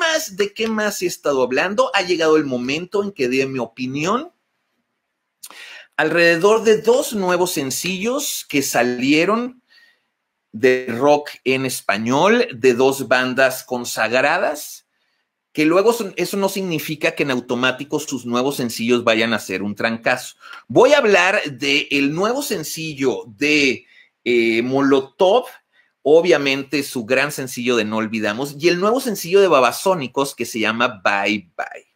más, de qué más he estado hablando? Ha llegado el momento en que dé mi opinión alrededor de dos nuevos sencillos que salieron de rock en español, de dos bandas consagradas, que luego eso no significa que en automático sus nuevos sencillos vayan a ser un trancazo. Voy a hablar del nuevo sencillo de eh, Molotov Obviamente su gran sencillo de No Olvidamos y el nuevo sencillo de Babasónicos que se llama Bye Bye.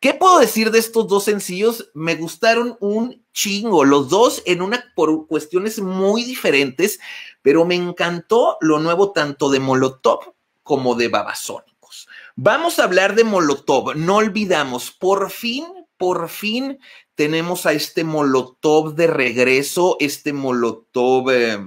¿Qué puedo decir de estos dos sencillos? Me gustaron un chingo, los dos en una por cuestiones muy diferentes, pero me encantó lo nuevo tanto de Molotov como de Babasónicos. Vamos a hablar de Molotov, no olvidamos, por fin, por fin tenemos a este Molotov de regreso, este Molotov eh,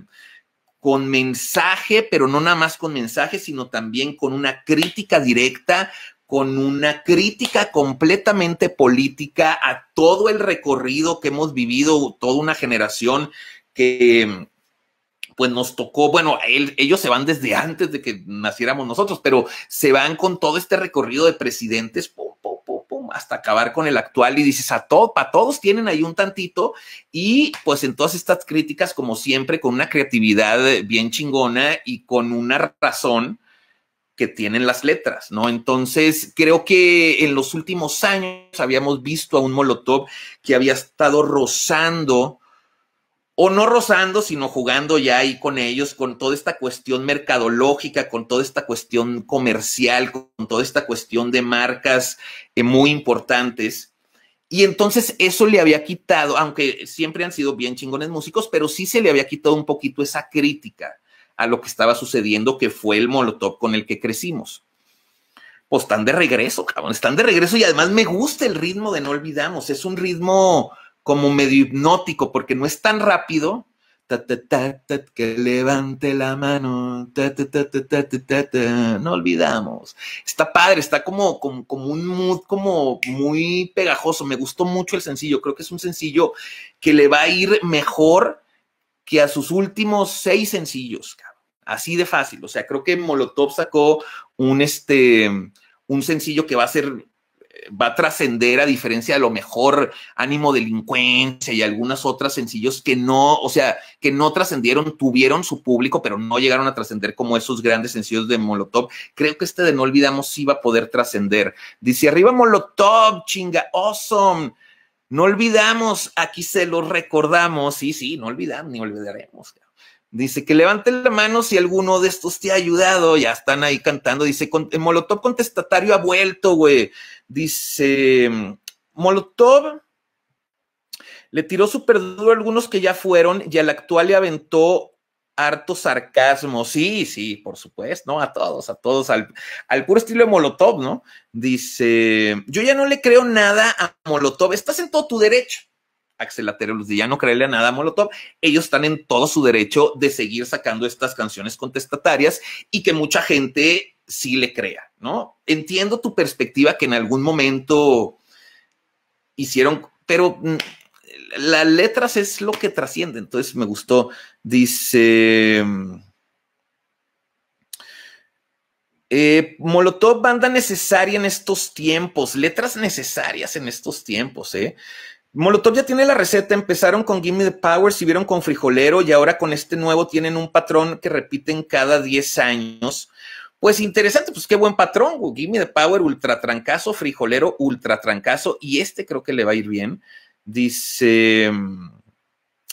con mensaje, pero no nada más con mensaje, sino también con una crítica directa, con una crítica completamente política a todo el recorrido que hemos vivido, toda una generación que pues nos tocó, bueno, ellos se van desde antes de que naciéramos nosotros, pero se van con todo este recorrido de presidentes hasta acabar con el actual y dices, a todo, para todos tienen ahí un tantito y pues en todas estas críticas, como siempre, con una creatividad eh, bien chingona y con una razón que tienen las letras, ¿no? Entonces, creo que en los últimos años habíamos visto a un Molotov que había estado rozando o no rozando, sino jugando ya ahí con ellos, con toda esta cuestión mercadológica, con toda esta cuestión comercial, con toda esta cuestión de marcas eh, muy importantes. Y entonces eso le había quitado, aunque siempre han sido bien chingones músicos, pero sí se le había quitado un poquito esa crítica a lo que estaba sucediendo, que fue el molotov con el que crecimos. Pues están de regreso, cabrón, están de regreso y además me gusta el ritmo de No Olvidamos, es un ritmo como medio hipnótico, porque no es tan rápido. que levante la mano. No olvidamos. Está padre, está como, como, un mood como muy pegajoso. Me gustó mucho el sencillo. Creo que es un sencillo que le va a ir mejor que a sus últimos seis sencillos. Así de fácil. O sea, creo que Molotov sacó un, este, un sencillo que va a ser va a trascender a diferencia de lo mejor ánimo delincuencia y algunas otras sencillos que no, o sea, que no trascendieron, tuvieron su público, pero no llegaron a trascender como esos grandes sencillos de Molotov. Creo que este de No Olvidamos sí va a poder trascender. Dice arriba Molotov, chinga, awesome. No olvidamos, aquí se lo recordamos. Sí, sí, no olvidamos ni olvidaremos. Dice que levanten la mano si alguno de estos te ha ayudado. Ya están ahí cantando. Dice, Molotov contestatario ha vuelto, güey. Dice, Molotov le tiró súper duro a algunos que ya fueron y al actual le aventó harto sarcasmo. Sí, sí, por supuesto, ¿no? A todos, a todos, al, al puro estilo de Molotov, ¿no? Dice, yo ya no le creo nada a Molotov. Estás en todo tu derecho Luz de ya no creerle a nada a Molotov, ellos están en todo su derecho de seguir sacando estas canciones contestatarias y que mucha gente sí le crea, ¿no? Entiendo tu perspectiva que en algún momento hicieron, pero mm, las letras es lo que trasciende, entonces me gustó. Dice... Eh, Molotov, banda necesaria en estos tiempos, letras necesarias en estos tiempos, ¿eh? Molotov ya tiene la receta, empezaron con Gimme the Power, si vieron con Frijolero y ahora con este nuevo tienen un patrón que repiten cada 10 años. Pues interesante, pues qué buen patrón, Gimme the Power, ultra trancazo, Frijolero, ultra trancazo, y este creo que le va a ir bien. Dice,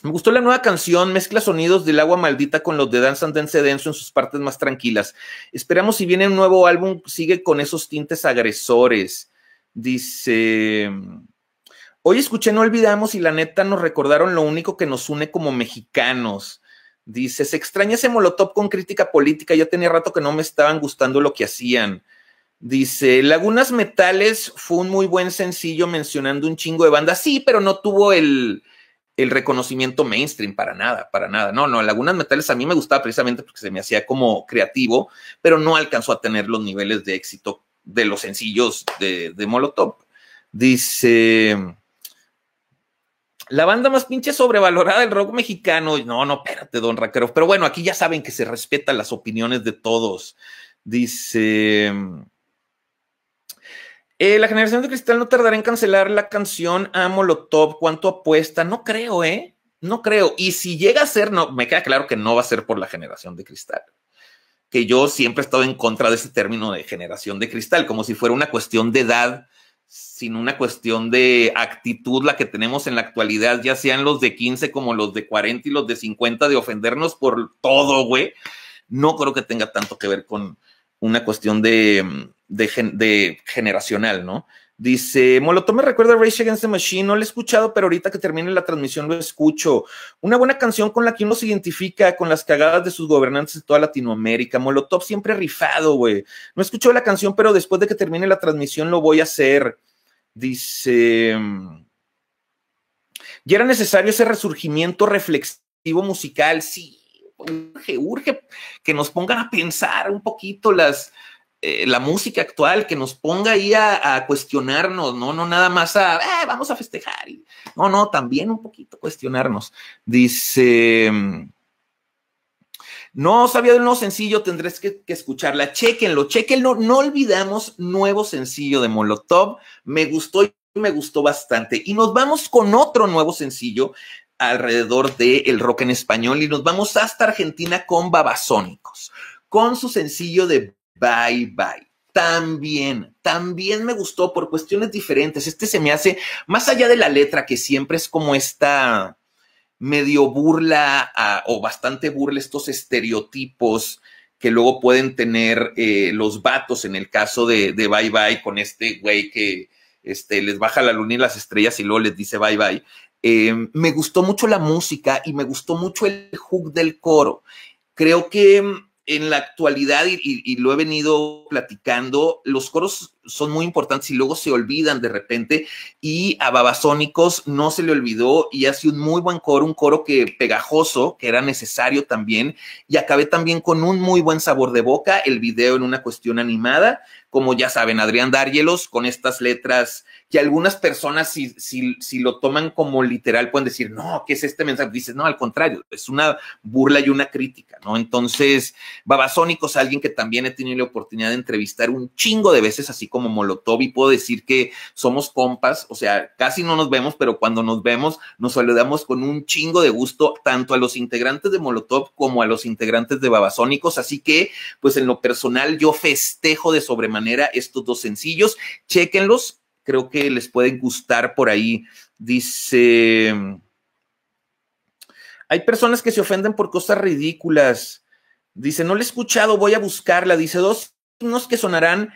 me gustó la nueva canción, mezcla sonidos del agua maldita con los de Dance and Dance Denso en sus partes más tranquilas. Esperamos si viene un nuevo álbum, sigue con esos tintes agresores. Dice... Hoy escuché No Olvidamos y la neta nos recordaron lo único que nos une como mexicanos. Dice, se extraña ese molotov con crítica política, ya tenía rato que no me estaban gustando lo que hacían. Dice, Lagunas Metales fue un muy buen sencillo mencionando un chingo de bandas, sí, pero no tuvo el, el reconocimiento mainstream, para nada, para nada. No, no, Lagunas Metales a mí me gustaba precisamente porque se me hacía como creativo, pero no alcanzó a tener los niveles de éxito de los sencillos de, de Molotov. Dice, la banda más pinche sobrevalorada del rock mexicano. No, no, espérate, don Raquero. Pero bueno, aquí ya saben que se respetan las opiniones de todos. Dice. Eh, la generación de cristal no tardará en cancelar la canción Amo lo top. ¿Cuánto apuesta? No creo, ¿eh? No creo. Y si llega a ser, no, me queda claro que no va a ser por la generación de cristal. Que yo siempre he estado en contra de ese término de generación de cristal, como si fuera una cuestión de edad sin una cuestión de actitud la que tenemos en la actualidad, ya sean los de 15 como los de 40 y los de 50, de ofendernos por todo, güey. No creo que tenga tanto que ver con una cuestión de, mm, de generacional, ¿no? Dice, Molotov me recuerda a Rage Against the Machine, no lo he escuchado, pero ahorita que termine la transmisión lo escucho. Una buena canción con la que uno se identifica con las cagadas de sus gobernantes en toda Latinoamérica. Molotov siempre rifado, güey. No escuchado la canción, pero después de que termine la transmisión lo voy a hacer. Dice, ¿y era necesario ese resurgimiento reflexivo musical, sí. Urge, urge que nos pongan a pensar un poquito las, eh, la música actual, que nos ponga ahí a, cuestionarnos, ¿no? No nada más a, eh, vamos a festejar. No, no, también un poquito cuestionarnos. Dice, no sabía del nuevo sencillo, tendréis que, escucharla. Chequenlo, chequenlo. No olvidamos nuevo sencillo de Molotov. Me gustó y me gustó bastante. Y nos vamos con otro nuevo sencillo alrededor del rock en español y nos vamos hasta Argentina con Babasónicos, con su sencillo de Bye Bye. También, también me gustó por cuestiones diferentes. Este se me hace, más allá de la letra, que siempre es como esta medio burla o bastante burla estos estereotipos que luego pueden tener eh, los vatos en el caso de, Bye Bye con este güey que este, les baja la luna y las estrellas y luego les dice Bye Bye. Em, me gustó mucho la música y me gustó mucho el hook del coro. Creo que en la actualidad, y, lo he venido platicando, los coros son muy importantes y luego se olvidan de repente. Y a Babasónicos no se le olvidó y hace un muy buen coro, un coro que pegajoso, que era necesario también. Y acabé también con un muy buen sabor de boca, el video en una cuestión animada como ya saben, Adrián Dárielos, con estas letras que algunas personas, si, lo toman como literal, pueden decir, no, ¿qué es este mensaje? Dices, no, al contrario, es una burla y una crítica, ¿no? Entonces, Babasónicos, alguien que también he tenido la oportunidad de entrevistar un chingo de veces, así como Molotov, y puedo decir que somos compas, o sea, casi no nos vemos, pero cuando nos vemos, nos saludamos con un chingo de gusto, tanto a los integrantes de Molotov como a los integrantes de Babasónicos, así que, pues en lo personal, yo festejo de sobremanera estos dos sencillos. chequenlos creo que les pueden gustar por ahí. Dice, hay personas que se ofenden por cosas ridículas. Dice, no la he escuchado, voy a buscarla. Dice, dos signos que sonarán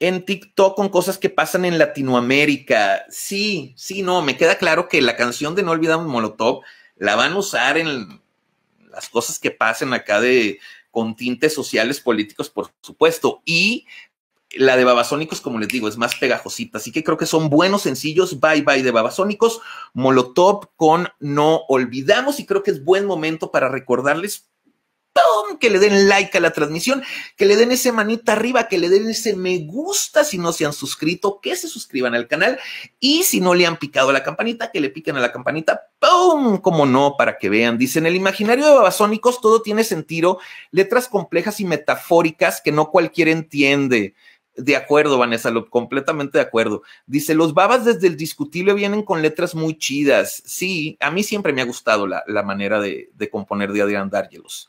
en TikTok con cosas que pasan en Latinoamérica. Sí, sí, no, me queda claro que la canción de No Olvidamos Molotov la van a usar en las cosas que pasen acá de con tintes sociales políticos, por supuesto. Y la de Babasónicos, como les digo, es más pegajosita, así que creo que son buenos sencillos. Bye bye de Babasónicos, Molotov con No Olvidamos y creo que es buen momento para recordarles que le den like a la transmisión, que le den ese manita arriba, que le den ese me gusta si no se han suscrito, que se suscriban al canal y si no le han picado a la campanita, que le piquen a la campanita, ¡pum! como no, para que vean. Dicen, el imaginario de Babasónicos todo tiene sentido, letras complejas y metafóricas que no cualquiera entiende. De acuerdo, Vanessa completamente de acuerdo. Dice, los babas desde el discutible vienen con letras muy chidas. Sí, a mí siempre me ha gustado la, la manera de, de componer de Adrián Dárgelos.